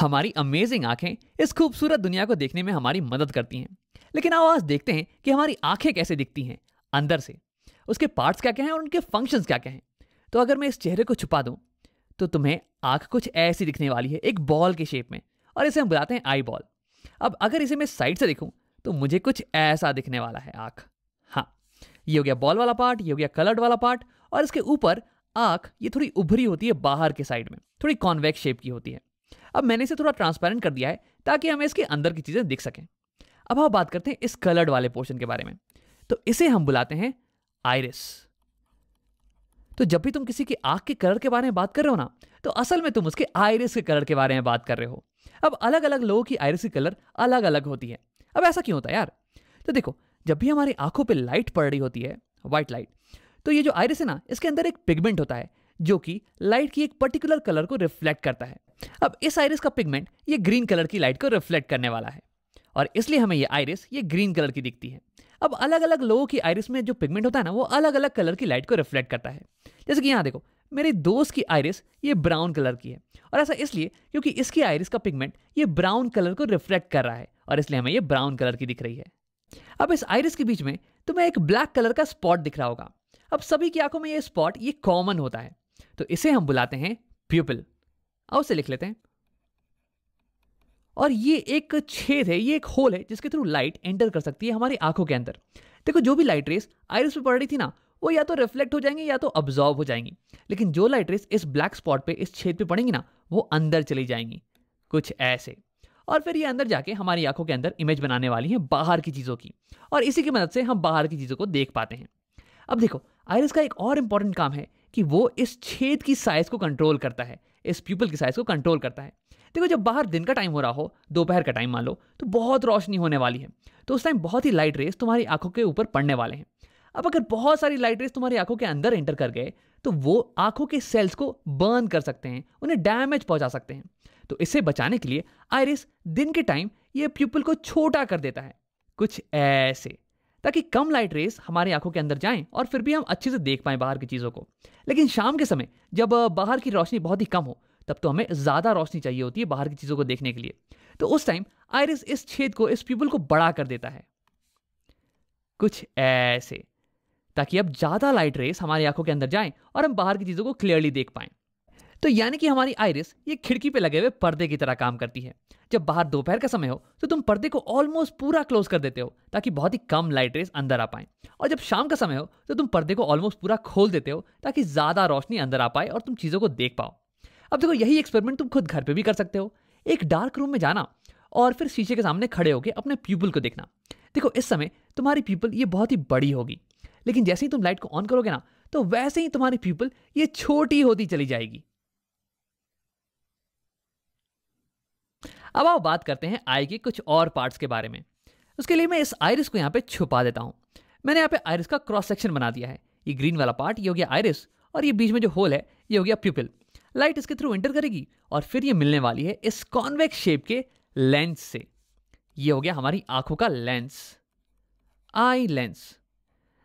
हमारी अमेजिंग आंखें इस खूबसूरत दुनिया को देखने में हमारी मदद करती हैं लेकिन आओ आज देखते हैं कि हमारी आंखें कैसे दिखती हैं अंदर से उसके पार्ट्स क्या क्या हैं और उनके फंक्शंस क्या क्या हैं तो अगर मैं इस चेहरे को छुपा दूं तो तुम्हें आंख कुछ ऐसी दिखने वाली है एक बॉल के शेप में और इसे हम बुलाते हैं आई बॉल अब अगर इसे मैं साइड से देखूं तो मुझे कुछ ऐसा दिखने वाला है आंख हाँ ये हो गया बॉल वाला पार्ट ये हो गया कलर्ड वाला पार्ट और इसके ऊपर आंख ये थोड़ी उभरी होती है बाहर के साइड में थोड़ी कॉन्वेक्स शेप की होती है अब मैंने इसे थोड़ा ट्रांसपेरेंट कर दिया है ताकि हमें इसके अंदर की चीज़ें दिख सकें अब हम बात करते हैं इस कलर्ड वाले पोर्शन के बारे में तो इसे हम बुलाते हैं आयरिस तो जब भी तुम किसी की आंख के कलर के बारे में बात कर रहे हो ना तो असल में तुम उसके आयरिस के कलर के बारे में बात कर रहे हो अब अलग अलग लोगों की आयरिस की कलर अलग अलग होती है अब ऐसा क्यों होता है यार तो देखो जब भी हमारी आंखों पर लाइट पड़ रही होती है वाइट लाइट तो ये जो आयरिस है ना इसके अंदर एक पिगमेंट होता है जो कि लाइट की एक पर्टिकुलर कलर को रिफ्लेक्ट करता है अब इस आइरिस का पिगमेंट ये ग्रीन कलर की लाइट को रिफ्लेक्ट करने वाला है और इसलिए हमें ये आयरिस ये ग्रीन कलर की दिखती है अब अलग अलग लोगों की आयरिस में जो पिगमेंट होता है ना वो अलग अलग कलर की लाइट को रिफ्लेक्ट करता है जैसे कि यहाँ देखो मेरे दोस्त की आयरिस ये ब्राउन कलर की है और ऐसा इसलिए क्योंकि इसकी आयरिस का पिगमेंट ये ब्राउन कलर को रिफ्लेक्ट कर रहा है और इसलिए हमें ये ब्राउन कलर की दिख रही है अब इस आयरिस के बीच में तुम्हें एक ब्लैक कलर का स्पॉट दिख रहा होगा अब सभी की आंखों में ये स्पॉट ये कॉमन होता है तो इसे हम बुलाते हैं प्यूपिल और उसे लिख लेते हैं और ये एक छेद है ये एक होल है जिसके थ्रू लाइट एंटर कर सकती है हमारी आंखों के अंदर देखो जो भी लाइट रेस आयरस पे पड़ रही थी ना वो या तो रिफ्लेक्ट हो जाएंगी या तो अब्जॉर्व हो जाएंगी लेकिन जो लाइट रेस इस ब्लैक स्पॉट पे इस छेद पे पड़ेंगी ना वो अंदर चली जाएंगी कुछ ऐसे और फिर ये अंदर जाके हमारी आंखों के अंदर इमेज बनाने वाली है बाहर की चीज़ों की और इसी की मदद से हम बाहर की चीज़ों को देख पाते हैं अब देखो आयरस का एक और इंपॉर्टेंट काम है कि वो इस छेद की साइज को कंट्रोल करता है इस प्यूपल की साइज को कंट्रोल करता है देखो जब बाहर दिन का टाइम हो रहा हो दोपहर का टाइम मान लो तो बहुत रोशनी होने वाली है तो उस टाइम बहुत ही लाइट रेस तुम्हारी आंखों के ऊपर पड़ने वाले हैं अब अगर बहुत सारी लाइट रेस तुम्हारी आंखों के अंदर एंटर कर गए तो वो आंखों के सेल्स को बर्न कर सकते हैं उन्हें डैमेज पहुंचा सकते हैं तो इसे बचाने के लिए आयरिस दिन के टाइम ये प्यूपल को छोटा कर देता है कुछ ऐसे ताकि कम लाइट रेस हमारी आंखों के अंदर जाएं और फिर भी हम अच्छे से देख पाएं बाहर की चीज़ों को लेकिन शाम के समय जब बाहर की रोशनी बहुत ही कम हो तब तो हमें ज़्यादा रोशनी चाहिए होती है बाहर की चीज़ों को देखने के लिए तो उस टाइम आयरिस इस छेद को इस पीपल को बड़ा कर देता है कुछ ऐसे ताकि अब ज़्यादा लाइट रेस हमारी आंखों के अंदर जाएं और हम बाहर की चीज़ों को क्लियरली देख पाएं तो यानी कि हमारी आयरिस ये खिड़की पे लगे हुए पर्दे की तरह काम करती है जब बाहर दोपहर का समय हो तो तुम पर्दे को ऑलमोस्ट पूरा क्लोज कर देते हो ताकि बहुत ही कम लाइट रेस अंदर आ पाए और जब शाम का समय हो तो तुम पर्दे को ऑलमोस्ट पूरा खोल देते हो ताकि ज़्यादा रोशनी अंदर आ पाए और तुम चीज़ों को देख पाओ अब देखो यही एक्सपेरिमेंट तुम खुद घर पर भी कर सकते हो एक डार्क रूम में जाना और फिर शीशे के सामने खड़े होकर अपने पीपल को देखना देखो इस समय तुम्हारी पीपल ये बहुत ही बड़ी होगी लेकिन जैसे ही तुम लाइट को ऑन करोगे ना तो वैसे ही तुम्हारी पीपल ये छोटी होती चली जाएगी अब आओ बात करते हैं आई के कुछ और पार्ट्स के बारे में उसके लिए मैं इस आयरिस को यहाँ पे छुपा देता हूँ मैंने यहाँ पे आयरिस का क्रॉस सेक्शन बना दिया है ये ग्रीन वाला पार्ट ये हो गया आयरिस और ये बीच में जो होल है ये हो गया प्यूपिल लाइट इसके थ्रू एंटर करेगी और फिर ये मिलने वाली है इस कॉन्वेक्स शेप के लेंस से ये हो गया हमारी आंखों का लेंस आई लेंस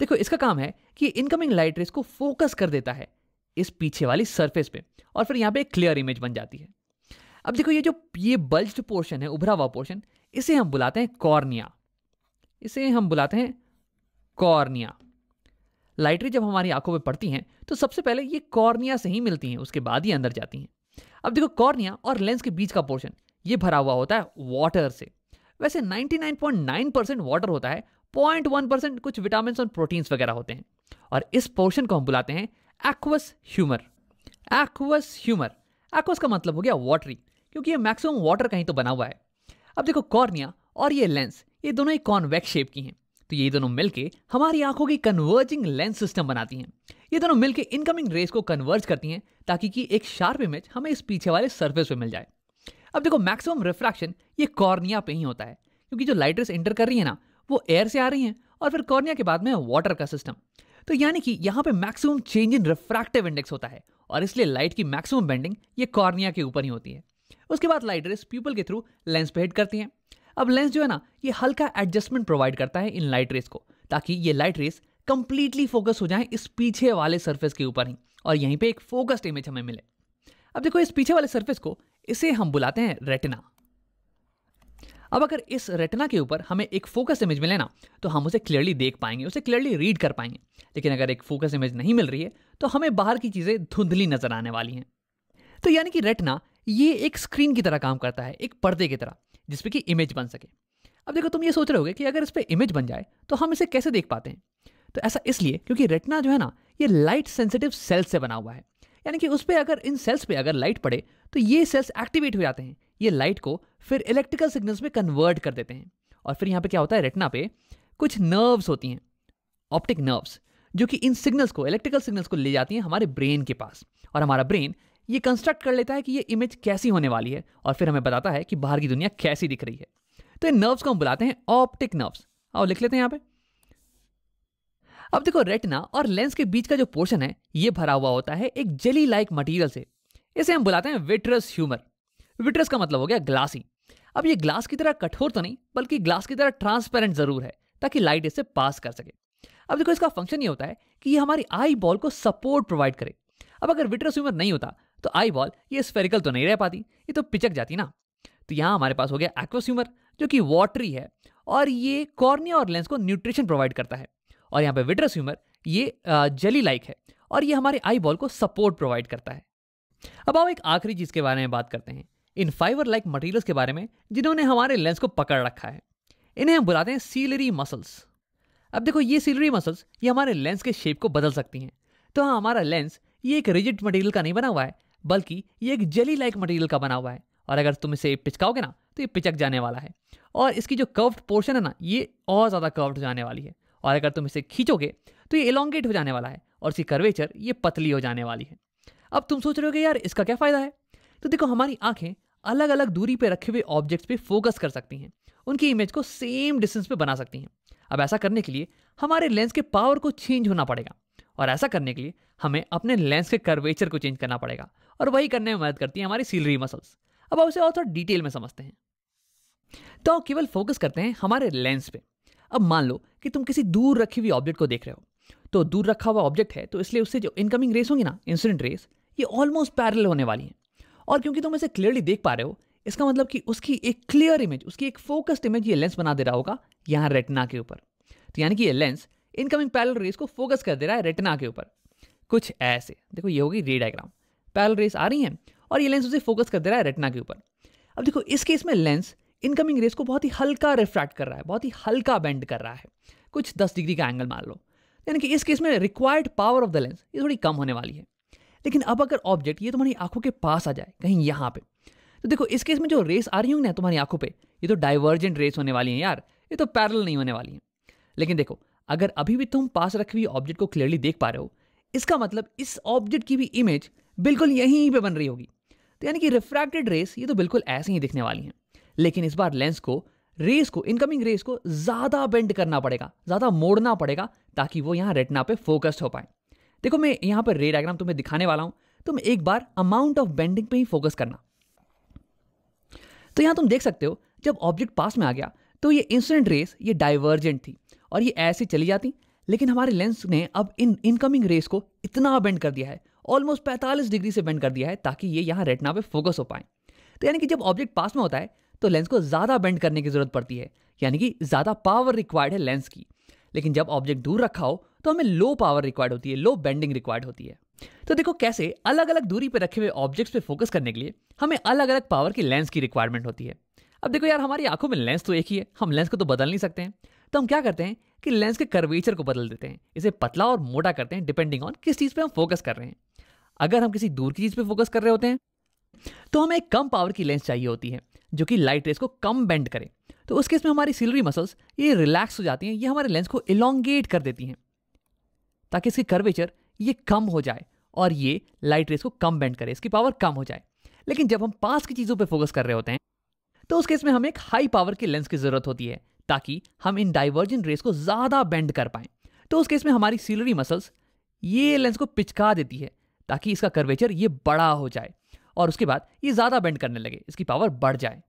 देखो इसका काम है कि इनकमिंग लाइट रेस को फोकस कर देता है इस पीछे वाली सरफेस पे और फिर यहाँ पे एक क्लियर इमेज बन जाती है अब देखो ये जो ये बल्ज पोर्शन है उभरा हुआ पोर्शन इसे हम बुलाते हैं कॉर्निया इसे हम बुलाते हैं कॉर्निया लाइटरी जब हमारी आंखों में पड़ती हैं तो सबसे पहले ये कॉर्निया से ही मिलती हैं उसके बाद ही अंदर जाती हैं अब देखो कॉर्निया और लेंस के बीच का पोर्शन ये भरा हुआ होता है वाटर से वैसे 99.9 परसेंट वाटर होता है 0.1 परसेंट कुछ विटामिन और प्रोटीन्स वगैरह होते हैं और इस पोर्शन को हम बुलाते हैं aqueous humour aqueous humour aqueous का मतलब हो गया वाटरी क्योंकि ये मैक्सिमम वाटर का ही तो बना हुआ है अब देखो कॉर्निया और ये लेंस ये दोनों ही कॉन्वेक्स शेप की हैं तो ये दोनों मिलके हमारी आंखों की कन्वर्जिंग लेंस सिस्टम बनाती हैं ये दोनों मिलके इनकमिंग रेस को कन्वर्ज करती हैं ताकि कि एक शार्प इमेज हमें इस पीछे वाले सर्फेस पर मिल जाए अब देखो मैक्सिमम रिफ्रैक्शन ये कॉर्निया पे ही होता है क्योंकि जो लाइटर्स एंटर कर रही है ना वो एयर से आ रही हैं और फिर कॉर्निया के बाद में वाटर का सिस्टम तो यानी कि यहाँ पे maximum change in refractive index होता है और इसलिए लाइट की मैक्सिमम बेंडिंग ये कॉर्निया के ऊपर ही होती है उसके बाद लाइट रेस प्यूपल के थ्रू लेंस पे हिट करती हैं अब लेंस जो है ना ये हल्का एडजस्टमेंट प्रोवाइड करता है इन लाइट रेस को ताकि ये लाइट रेस कंप्लीटली फोकस हो जाए इस पीछे वाले सर्फेस के ऊपर ही और यहीं पर एक फोकस्ड इमेज हमें मिले अब देखो इस पीछे वाले सर्फेस को इसे हम बुलाते हैं रेटना अब अगर इस रेटना के ऊपर हमें एक फोकस इमेज मिले ना तो हम उसे क्लियरली देख पाएंगे उसे क्लियरली रीड कर पाएंगे लेकिन अगर एक फोकस इमेज नहीं मिल रही है तो हमें बाहर की चीज़ें धुंधली नजर आने वाली हैं तो यानी कि रेटना ये एक स्क्रीन की तरह काम करता है एक पर्दे की तरह जिसपे कि इमेज बन सके अब देखो तुम ये सोच रहे होगे कि अगर इस पर इमेज बन जाए तो हम इसे कैसे देख पाते हैं तो ऐसा इसलिए क्योंकि रेटना जो है ना ये लाइट सेंसिटिव सेल्स से बना हुआ है यानी कि उस पर अगर इन सेल्स पे अगर लाइट पड़े तो ये सेल्स एक्टिवेट हो जाते हैं ये लाइट को फिर इलेक्ट्रिकल सिग्नल्स में कन्वर्ट कर देते हैं और फिर यहाँ पे क्या होता है रेटना पे कुछ नर्व्स होती हैं ऑप्टिक नर्व्स जो कि इन सिग्नल्स को इलेक्ट्रिकल सिग्नल्स को ले जाती हैं हमारे ब्रेन के पास और हमारा ब्रेन ये कंस्ट्रक्ट कर लेता है कि ये इमेज कैसी होने वाली है और फिर हमें बताता है कि बाहर की दुनिया कैसी दिख रही है तो इन नर्व्स को हम बुलाते हैं ऑप्टिक नर्व्स और लिख लेते हैं यहां पे अब देखो रेटना और लेंस के बीच का जो पोर्शन है ये भरा हुआ होता है एक जेली लाइक मटेरियल से इसे हम बुलाते हैं विट्रस ह्यूमर विट्रस का मतलब हो गया ग्लासी अब ये ग्लास की तरह कठोर तो नहीं बल्कि ग्लास की तरह ट्रांसपेरेंट जरूर है ताकि लाइट इसे पास कर सके अब देखो इसका फंक्शन ये होता है कि ये हमारी आई बॉल को सपोर्ट प्रोवाइड करे अब अगर विट्रस ह्यूमर नहीं होता तो आई बॉल ये स्फेरिकल तो नहीं रह पाती ये तो पिचक जाती ना तो यहाँ हमारे पास हो गया एक्वास्यूमर जो कि वाटरी है और ये कॉर्निया और लेंस को न्यूट्रिशन प्रोवाइड करता है और यहाँ पे विट्रस ह्यूमर ये जली लाइक है और ये हमारे आई बॉल को सपोर्ट प्रोवाइड करता है अब आओ एक आखिरी चीज़ के बारे में बात करते हैं इन फाइबर लाइक मटेरियल्स के बारे में जिन्होंने हमारे लेंस को पकड़ रखा है इन्हें हम बुलाते हैं सीलरी मसल्स अब देखो ये सीलरी मसल्स ये हमारे लेंस के शेप को बदल सकती हैं तो हाँ हमारा लेंस ये एक रिजिड मटेरियल का नहीं बना हुआ है बल्कि ये एक जेली लाइक मटेरियल का बना हुआ है और अगर तुम इसे पिचकाओगे ना तो ये पिचक जाने वाला है और इसकी जो कर्व्ड पोर्शन है ना ये और ज़्यादा कर्व्ड जाने वाली है और अगर तुम इसे खींचोगे तो ये एलोंगेट हो जाने वाला है और इसकी कर्वेचर ये पतली हो जाने वाली है अब तुम सोच रहे हो यार इसका क्या फ़ायदा है तो देखो हमारी आंखें अलग अलग दूरी पर रखे हुए ऑब्जेक्ट्स पे फोकस कर सकती हैं उनकी इमेज को सेम डिस्टेंस पे बना सकती हैं अब ऐसा करने के लिए हमारे लेंस के पावर को चेंज होना पड़ेगा और ऐसा करने के लिए हमें अपने लेंस के कर्वेचर को चेंज करना पड़ेगा और वही करने में मदद करती है हमारी सीलरी मसल्स अब आप उसे और थोड़ा डिटेल में समझते हैं तो आप केवल फोकस करते हैं हमारे लेंस पे अब मान लो कि तुम किसी दूर रखी हुई ऑब्जेक्ट को देख रहे हो तो दूर रखा हुआ ऑब्जेक्ट है तो इसलिए उससे जो इनकमिंग रेस होगी ना इंसिडेंट रेस ये ऑलमोस्ट पैरल होने वाली है और क्योंकि तुम इसे क्लियरली देख पा रहे हो इसका मतलब कि उसकी एक क्लियर इमेज उसकी एक फोकस्ड इमेज ये लेंस बना दे रहा होगा यहाँ रेटना के ऊपर तो यानी कि ये लेंस इनकमिंग पैरल रेस को फोकस कर दे रहा है रेटना के ऊपर कुछ ऐसे देखो ये होगी रे डायग्राम पैरल रेस आ रही हैं और ये लेंस उसे फोकस कर दे रहा है रेटना के ऊपर अब देखो इस केस में लेंस इनकमिंग रेस को बहुत ही हल्का रिफ्रैक्ट कर रहा है बहुत ही हल्का बेंड कर रहा है कुछ दस डिग्री का एंगल मान लो यानी कि इस केस में required power of the lens ये थोड़ी कम होने वाली है लेकिन अब अगर ऑब्जेक्ट ये तुम्हारी आंखों के पास आ जाए कहीं यहाँ पे तो देखो इस केस में जो रेस आ रही होंगी ना तुम्हारी आंखों पे ये तो डाइवर्जेंट रेस होने वाली है यार ये तो पैरल नहीं होने वाली है लेकिन देखो अगर अभी भी तुम पास रखी हुई ऑब्जेक्ट को क्लियरली देख पा रहे हो इसका मतलब इस ऑब्जेक्ट की भी इमेज बिल्कुल यहीं पे बन रही होगी तो यानी कि रिफ्रैक्टेड रेस ये तो बिल्कुल ऐसे ही दिखने वाली हैं लेकिन इस बार लेंस को रेस को इनकमिंग रेस को ज़्यादा बेंड करना पड़ेगा ज़्यादा मोड़ना पड़ेगा ताकि वो यहाँ रेटना पे फोकस्ड हो पाए देखो मैं यहाँ पर रे डायग्राम तुम्हें दिखाने वाला हूँ तुम एक बार अमाउंट ऑफ बेंडिंग पे ही फोकस करना तो यहाँ तुम देख सकते हो जब ऑब्जेक्ट पास में आ गया तो ये इंसिडेंट रेस ये डाइवर्जेंट थी और ये ऐसे चली जाती लेकिन हमारे लेंस ने अब इन इनकमिंग रेस को इतना बेंड कर दिया है ऑलमोस्ट पैंतालीस डिग्री से बेंड कर दिया है ताकि ये यहाँ रेटना पे फोकस हो पाए तो यानी कि जब ऑब्जेक्ट पास में होता है तो लेंस को ज़्यादा बेंड करने की ज़रूरत पड़ती है यानी कि ज़्यादा पावर रिक्वायर्ड है लेंस की लेकिन जब ऑब्जेक्ट दूर रखा हो तो हमें लो पावर रिक्वायर्ड होती है लो बेंडिंग रिक्वायर्ड होती है तो देखो कैसे अलग अलग दूरी पर रखे हुए ऑब्जेक्ट्स पे फोकस करने के लिए हमें अलग अलग पावर की लेंस की रिक्वायरमेंट होती है अब देखो यार हमारी आंखों में लेंस तो एक ही है हम लेंस को तो बदल नहीं सकते हैं तो हम क्या करते हैं कि लेंस के कर्वेचर को बदल देते हैं इसे पतला और मोटा करते हैं डिपेंडिंग ऑन किस चीज़ पे हम फोकस कर रहे हैं अगर हम किसी दूर की चीज़ पे फोकस कर रहे होते हैं तो हमें कम पावर की लेंस चाहिए होती है जो कि लाइट रेस को कम बेंड करे तो उस केस में हमारी सिलरी मसल्स ये रिलैक्स हो जाती हैं ये हमारे लेंस को इलोंगेट कर देती हैं ताकि इसकी कर्वेचर ये कम हो जाए और ये लाइट रेस को कम बेंड करे इसकी पावर कम हो जाए लेकिन जब हम पास की चीज़ों पर फोकस कर रहे होते हैं तो उस केस में हमें एक हाई पावर की लेंस की ज़रूरत होती है ताकि हम इन डाइवर्जन रेस को ज़्यादा बेंड कर पाए तो उस केस में हमारी सीलरी मसल्स ये लेंस को पिचका देती है ताकि इसका कर्वेचर ये बड़ा हो जाए और उसके बाद ये ज़्यादा बेंड करने लगे इसकी पावर बढ़ जाए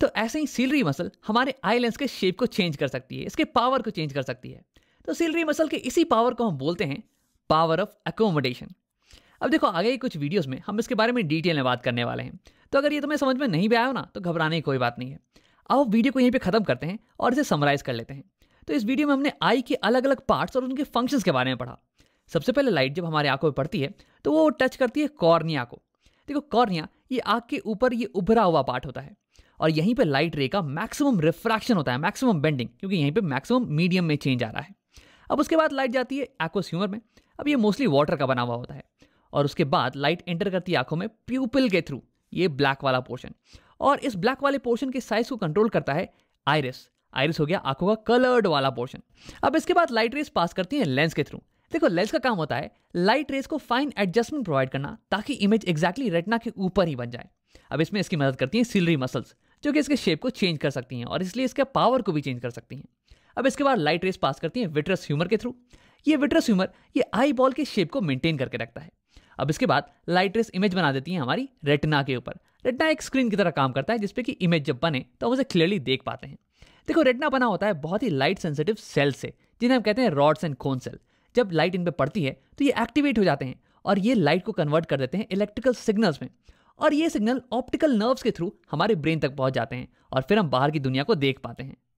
तो ऐसे ही सीलरी मसल हमारे आई लेंस के शेप को चेंज कर सकती है इसके पावर को चेंज कर सकती है तो सीलरी मसल के इसी पावर को हम बोलते हैं पावर ऑफ एकोमोडेशन अब देखो आगे की कुछ वीडियोस में हम इसके बारे में डिटेल में बात करने वाले हैं तो अगर ये तुम्हें समझ में नहीं भी आया हो ना तो घबराने की कोई बात नहीं है अब वीडियो को यहीं पर ख़त्म करते हैं और इसे समराइज़ कर लेते हैं तो इस वीडियो में हमने आई के अलग अलग पार्ट्स और उनके फंक्शंस के बारे में पढ़ा सबसे पहले लाइट जब हमारे आंखों पर पड़ती है तो वो टच करती है कॉर्निया को देखो कॉर्निया ये आंख के ऊपर ये उभरा हुआ पार्ट होता है और यहीं पे लाइट रे का मैक्सिमम रिफ्रैक्शन होता है मैक्सिमम बेंडिंग क्योंकि यहीं पे मैक्सिमम मीडियम में चेंज आ रहा है अब उसके बाद लाइट जाती है एक्वस्यूमर में अब ये मोस्टली वाटर का बना हुआ होता है और उसके बाद लाइट एंटर करती है आंखों में प्यूपिल के थ्रू ये ब्लैक वाला पोर्शन और इस ब्लैक वाले पोर्शन के साइज को कंट्रोल करता है आयरिस आयरस हो गया आंखों का कलर्ड वाला पोर्शन अब इसके बाद लाइट रेस पास करती है लेंस के थ्रू देखो लेंस का काम होता है लाइट रेस को फाइन एडजस्टमेंट प्रोवाइड करना ताकि इमेज एग्जैक्टली रेटना के ऊपर ही बन जाए अब इसमें इसकी मदद करती हैं सिलरी मसल्स जो कि इसके शेप को चेंज कर सकती हैं और इसलिए इसके पावर को भी चेंज कर सकती हैं अब इसके बाद लाइट रेस पास करती हैं विट्रस ह्यूमर के थ्रू ये विट्रस ह्यूमर ये आई बॉल के शेप को मेंटेन करके रखता है अब इसके बाद लाइट रेस इमेज बना देती हैं हमारी रेटना के ऊपर रेटना एक स्क्रीन की तरह काम करता है जिसपे कि इमेज जब बने तो हम उसे क्लियरली देख पाते हैं देखो रेटना बना होता है बहुत ही लाइट सेंसिटिव सेल से जिन्हें हम कहते हैं रॉड्स एंड कोन सेल जब लाइट इन पर पड़ती है तो ये एक्टिवेट हो जाते हैं और ये लाइट को कन्वर्ट कर देते हैं इलेक्ट्रिकल सिग्नल्स में और ये सिग्नल ऑप्टिकल नर्व्स के थ्रू हमारे ब्रेन तक पहुंच जाते हैं और फिर हम बाहर की दुनिया को देख पाते हैं